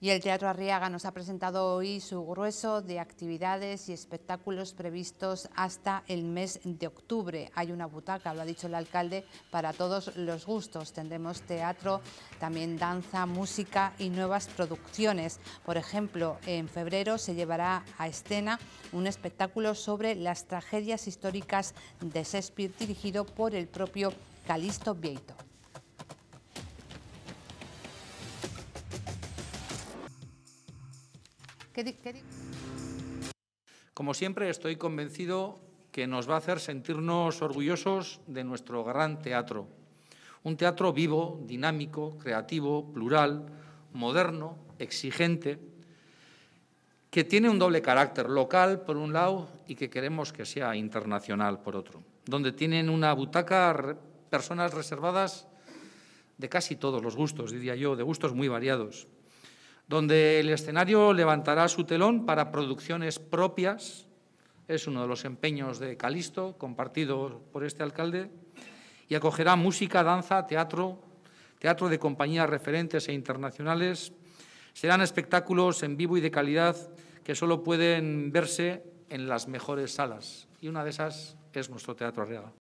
Y el Teatro Arriaga nos ha presentado hoy su grueso de actividades y espectáculos previstos hasta el mes de octubre. Hay una butaca, lo ha dicho el alcalde, para todos los gustos. Tendremos teatro, también danza, música y nuevas producciones. Por ejemplo, en febrero se llevará a escena un espectáculo sobre las tragedias históricas de Shakespeare dirigido por el propio Calisto Vieito. Como siempre, estoy convencido que nos va a hacer sentirnos orgullosos de nuestro gran teatro. Un teatro vivo, dinámico, creativo, plural, moderno, exigente, que tiene un doble carácter, local por un lado y que queremos que sea internacional por otro, donde tienen una butaca personas reservadas de casi todos los gustos, diría yo, de gustos muy variados donde el escenario levantará su telón para producciones propias, es uno de los empeños de Calisto, compartido por este alcalde, y acogerá música, danza, teatro, teatro de compañías referentes e internacionales. Serán espectáculos en vivo y de calidad que solo pueden verse en las mejores salas, y una de esas es nuestro Teatro Real.